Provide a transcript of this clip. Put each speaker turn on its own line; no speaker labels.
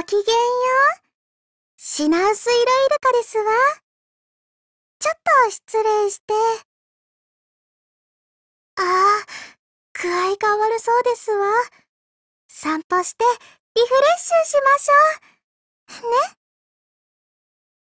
ごきげんよう。シナウスイルイルカですわ。ちょっと失礼して。ああ、具合が悪そうですわ。散歩してリフレッシュしましょう。